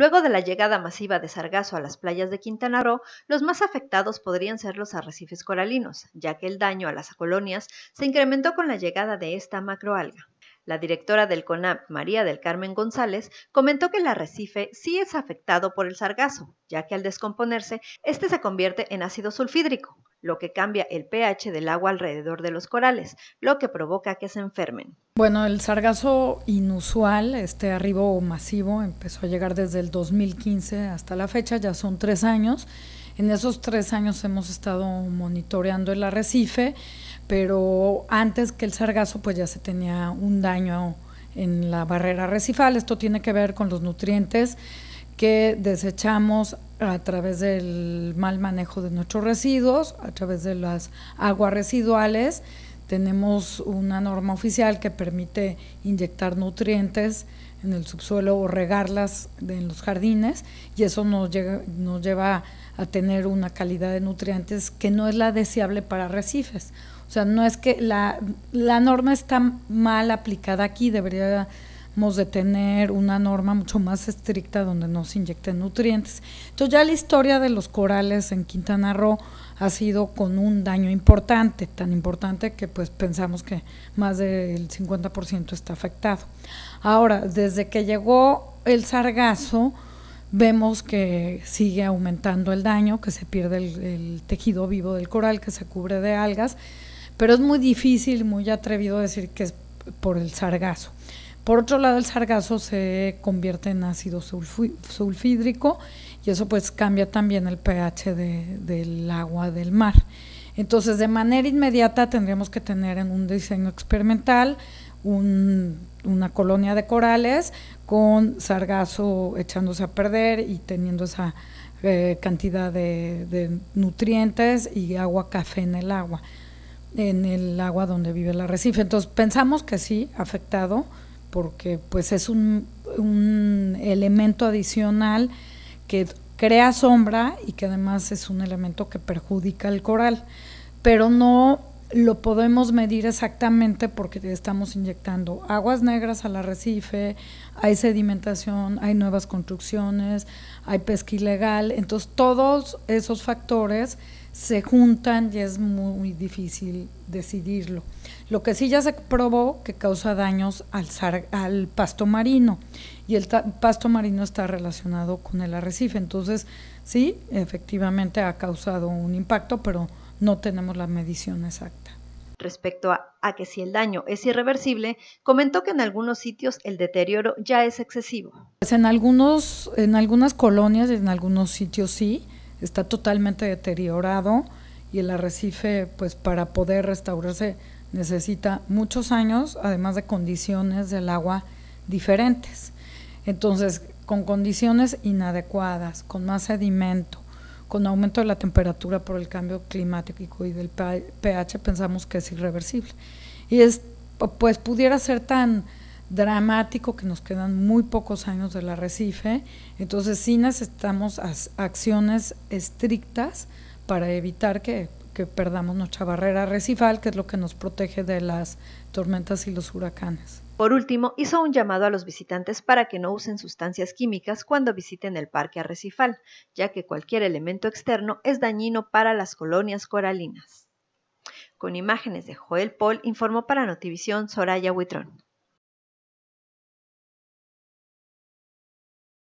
Luego de la llegada masiva de sargazo a las playas de Quintana Roo, los más afectados podrían ser los arrecifes coralinos, ya que el daño a las colonias se incrementó con la llegada de esta macroalga. La directora del CONAP, María del Carmen González, comentó que el arrecife sí es afectado por el sargazo, ya que al descomponerse, este se convierte en ácido sulfídrico, lo que cambia el pH del agua alrededor de los corales, lo que provoca que se enfermen. Bueno, el sargazo inusual, este arribo masivo, empezó a llegar desde el 2015 hasta la fecha, ya son tres años. En esos tres años hemos estado monitoreando el arrecife, pero antes que el sargazo pues ya se tenía un daño en la barrera recifal. Esto tiene que ver con los nutrientes que desechamos a través del mal manejo de nuestros residuos, a través de las aguas residuales. Tenemos una norma oficial que permite inyectar nutrientes en el subsuelo o regarlas en los jardines y eso nos, lleva a tener una calidad de nutrientes que no es la deseable para recifes. O sea, no es que la, la norma está mal aplicada aquí, debería de tener una norma mucho más estricta donde no se inyecten nutrientes. Entonces ya la historia de los corales en Quintana Roo ha sido con un daño importante, tan importante que pues pensamos que más del 50% está afectado. Ahora, desde que llegó el sargazo, vemos que sigue aumentando el daño, que se pierde el, el tejido vivo del coral, que se cubre de algas, pero es muy difícil, muy atrevido decir que es por el sargazo por otro lado, el sargazo se convierte en ácido sulfídrico y eso pues cambia también el pH del agua del mar. Entonces, de manera inmediata tendríamos que tener en un diseño experimental una colonia de corales con sargazo echándose a perder y teniendo esa eh, cantidad de, de nutrientes y agua café en el agua, en el agua donde vive el arrecife. Entonces, pensamos que sí, afectado porque pues es un, un elemento adicional que crea sombra y que además es un elemento que perjudica el coral, pero no lo podemos medir exactamente porque estamos inyectando aguas negras al arrecife, hay sedimentación, hay nuevas construcciones, hay pesca ilegal. Entonces todos esos factores se juntan y es muy difícil decidirlo. Lo que sí ya se probó que causa daños al, al pasto marino y el pasto marino está relacionado con el arrecife. Entonces sí, efectivamente ha causado un impacto, pero no tenemos la medición exacta. Respecto a, que si el daño es irreversible, comentó que en algunos sitios el deterioro ya es excesivo. Pues en, algunos, en algunas colonias, en algunos sitios sí, está totalmente deteriorado y el arrecife, pues para poder restaurarse, necesita muchos años, además de condiciones del agua diferentes. Entonces, con condiciones inadecuadas, con más sedimento, con aumento de la temperatura por el cambio climático y del pH pensamos que es irreversible. Y es, pues pudiera ser tan dramático que nos quedan muy pocos años del arrecife, entonces sí necesitamos acciones estrictas para evitar que, que perdamos nuestra barrera arrecifal, que es lo que nos protege de las tormentas y los huracanes. Por último, hizo un llamado a los visitantes para que no usen sustancias químicas cuando visiten el parque arrecifal, ya que cualquier elemento externo es dañino para las colonias coralinas. Con imágenes de Joel Paul, informó para Notivisión Soraya Huitrón.